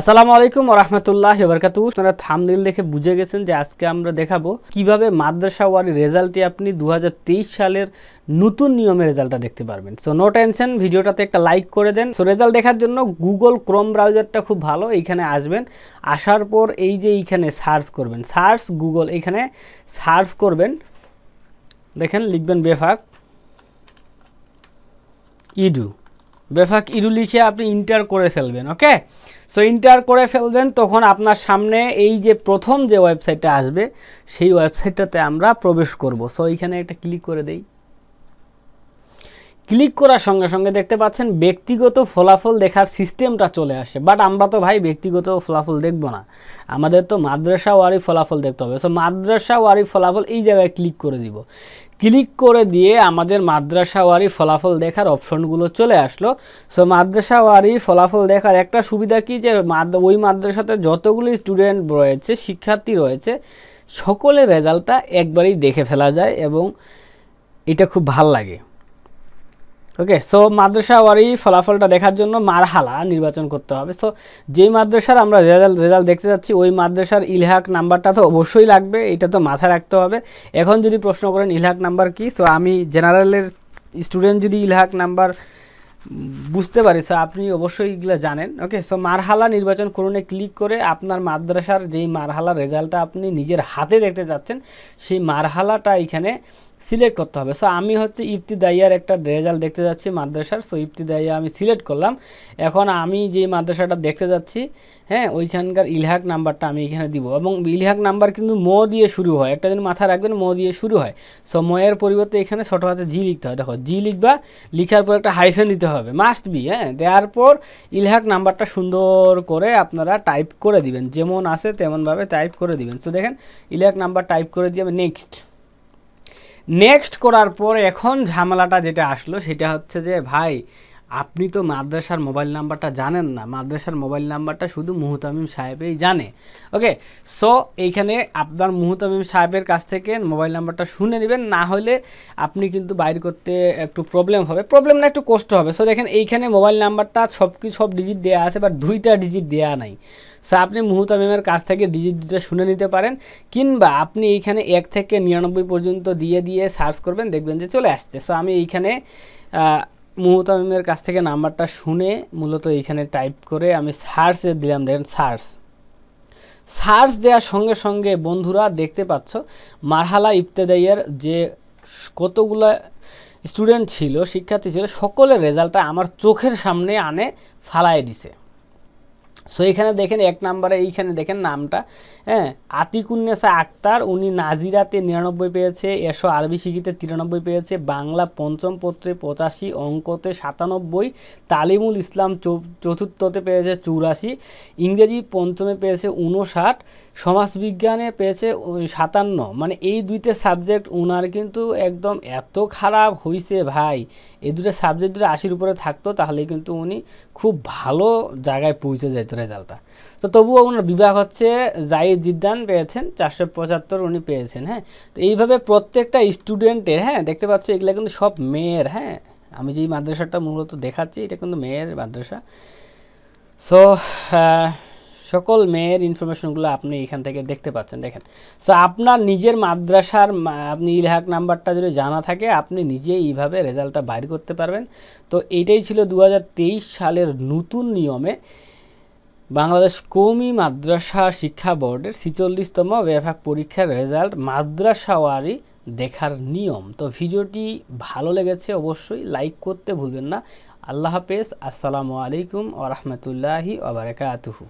আসসালামু আলাইকুম রহমতুল্লাহ বরকাতু আপনারা থামদিল দেখে বুঝে গেছেন যে আজকে আমরা দেখাবো কিভাবে মাদ্রাসা ওয়ারি রেজাল্টে আপনি দু সালের নতুন নিয়মে রেজাল্টটা দেখতে পারবেন সো নো টেনশন ভিডিওটাতে একটা লাইক করে দেন সো রেজাল্ট দেখার জন্য গুগল ক্রোম ব্রাউজারটা খুব ভালো এইখানে আসবেন আসার পর এই যে এইখানে সার্চ করবেন সার্চ গুগল এইখানে সার্চ করবেন দেখেন লিখবেন বেফাক ইডু বেফাক ইডু লিখে আপনি ইন্টার করে ফেলবেন ওকে সো ইন্টার করে ফেলবেন তখন আপনার সামনে এই যে প্রথম যে ওয়েবসাইটটা আসবে সেই ওয়েবসাইটটাতে আমরা প্রবেশ করব সো এইখানে একটা ক্লিক করে দেই ক্লিক করার সঙ্গে সঙ্গে দেখতে পাচ্ছেন ব্যক্তিগত ফলাফল দেখার সিস্টেমটা চলে আসে বাট আমরা তো ভাই ব্যক্তিগত ফলাফল দেখব না আমাদের তো মাদ্রাসা ওয়ারি ফলাফল দেখতে হবে সো মাদ্রাসা ওয়ারি ফলাফল এই জায়গায় ক্লিক করে দিব ক্লিক করে দিয়ে আমাদের মাদ্রাসাওয়ারি ফলাফল দেখার অপশনগুলো চলে আসলো সো মাদ্রাসাওয়ারি ফলাফল দেখার একটা সুবিধা কি যে ওই মাদ্রাসাতে যতগুলি স্টুডেন্ট রয়েছে শিক্ষার্থী রয়েছে সকলের রেজাল্টটা একবারেই দেখে ফেলা যায় এবং এটা খুব ভাল লাগে ওকে সো মাদ্রাসা ওয়ারি ফলাফলটা দেখার জন্য মারহালা নির্বাচন করতে হবে সো যেই মাদ্রাসার আমরা রেজাল্ট রেজাল্ট দেখতে যাচ্ছি ওই মাদ্রাসার ইলহাক নাম্বারটা তো অবশ্যই লাগবে এটা তো মাথায় রাখতে হবে এখন যদি প্রশ্ন করেন ইলহাক নাম্বার কি সো আমি জেনারেলের স্টুডেন্ট যদি ইলহাক নাম্বার বুঝতে পারি সো আপনি অবশ্যই এগুলো জানেন ওকে সো মারহালা নির্বাচন করুনে ক্লিক করে আপনার মাদ্রাসার যেই মারহালা রেজাল্টটা আপনি নিজের হাতে দেখতে যাচ্ছেন সেই মারহালাটা এখানে সিলেক্ট করতে হবে সো আমি হচ্ছে ইফতিদাইয়ার একটা রেজাল্ট দেখতে যাচ্ছি মাদ্রাসার সো ইফতিদাইয়া আমি সিলেক্ট করলাম এখন আমি যে মাদ্রাসাটা দেখতে যাচ্ছি হ্যাঁ ওইখানকার ইলহাক নাম্বারটা আমি এখানে দিব এবং ইলহাক নাম্বার কিন্তু ম দিয়ে শুরু হয় একটা দিন মাথায় রাখবেন ম দিয়ে শুরু হয় সো ময়ের পরিবর্তে এখানে ছোটো হাতে জি লিখতে হয় দেখো জি লিখবা লিখার পর একটা হাইফেন দিতে হবে মাস্ট বি হ্যাঁ দেওয়ার পর ইলহাক নাম্বারটা সুন্দর করে আপনারা টাইপ করে দিবেন যেমন আছে তেমনভাবে টাইপ করে দিবেন সো দেখেন ইলহাক নাম্বার টাইপ করে দিয়ে নেক্সট নেক্সট করার পর এখন ঝামেলাটা যেটা আসলো সেটা হচ্ছে যে ভাই আপনি তো মাদ্রাসার মোবাইল নাম্বারটা জানেন না মাদ্রাসার মোবাইল নাম্বারটা শুধু মুহতামিম সাহেবেই জানে ওকে সো এইখানে আপনার মুহতামিম সাহেবের কাছ থেকে মোবাইল নাম্বারটা শুনে নেবেন না হলে আপনি কিন্তু বাইর করতে একটু প্রবলেম হবে প্রবলেম না একটু কষ্ট হবে সো দেখেন এইখানে মোবাইল নাম্বারটা সব কি সব ডিজিট দেওয়া আছে বাট দুইটা ডিজিট দেওয়া নাই সো আপনি মুহতামিমের কাছ থেকে ডিজিট দুটা শুনে নিতে পারেন কিংবা আপনি এইখানে এক থেকে নিরানব্বই পর্যন্ত দিয়ে দিয়ে সার্চ করবেন দেখবেন যে চলে আসছে সো আমি এইখানে মুহতামিমের কাছ থেকে নাম্বারটা শুনে মূলত এইখানে টাইপ করে আমি সার্চে দিলাম দেখেন সার্চ সার্চ দেওয়ার সঙ্গে সঙ্গে বন্ধুরা দেখতে পাচ্ছ মারহালা ইফতেদাইয়ের যে কতগুলো স্টুডেন্ট ছিল শিক্ষার্থী ছিল সকলের রেজাল্টটা আমার চোখের সামনে আনে ফালায় দিছে সো এখানে দেখেন এক নাম্বারে এইখানে দেখেন নামটা হ্যাঁ আতিকুন্নেসা আক্তার উনি নাজিরাতে নিরানব্বই পেয়েছে এশো আরবি শিখিতে তিরানব্বই পেয়েছে বাংলা পঞ্চম পত্রে পঁচাশি অঙ্কতে সাতানব্বই তালিমুল ইসলাম চতুর্থতে পেয়েছে চুরাশি ইংরেজি পঞ্চমে পেয়েছে উনষাট সমাজবিজ্ঞানে পেয়েছে সাতান্ন মানে এই দুইটা সাবজেক্ট ওনার কিন্তু একদম এত খারাপ হইছে ভাই এই দুটো সাবজেক্ট যদি আশির উপরে থাকতো তাহলে কিন্তু উনি খুব ভালো জায়গায় পৌঁছে যেত রেজাল্টটা তো তবুও ওনার বিভাগ হচ্ছে জাইদ জিদ্দান পেয়েছেন চারশো পঁচাত্তর উনি পেয়েছেন হ্যাঁ তো এইভাবে প্রত্যেকটা স্টুডেন্টের হ্যাঁ দেখতে পাচ্ছ এগুলো কিন্তু সব মেয়ের হ্যাঁ আমি যেই মাদ্রাসাটা মূলত দেখাচ্ছি এটা কিন্তু মেয়ের মাদ্রাসা সো সকল মেয়ের ইনফরমেশনগুলো আপনি এখান থেকে দেখতে পাচ্ছেন দেখেন সো আপনার নিজের মাদ্রাসার আপনি ইলহাক নাম্বারটা যদি জানা থাকে আপনি নিজে এইভাবে রেজাল্টটা বাইর করতে পারবেন তো এইটাই ছিল দু সালের নতুন নিয়মে বাংলাদেশ কৌমি মাদ্রাসা শিক্ষা বোর্ডের ছিচল্লিশতম বিভাগ পরীক্ষার রেজাল্ট মাদ্রাসাওয়ারি দেখার নিয়ম তো ভিডিওটি ভালো লেগেছে অবশ্যই লাইক করতে ভুলবেন না আল্লাহ হাফেজ আসসালামু আলাইকুম ওরহমতুল্লাহি ওবরাকাতুহু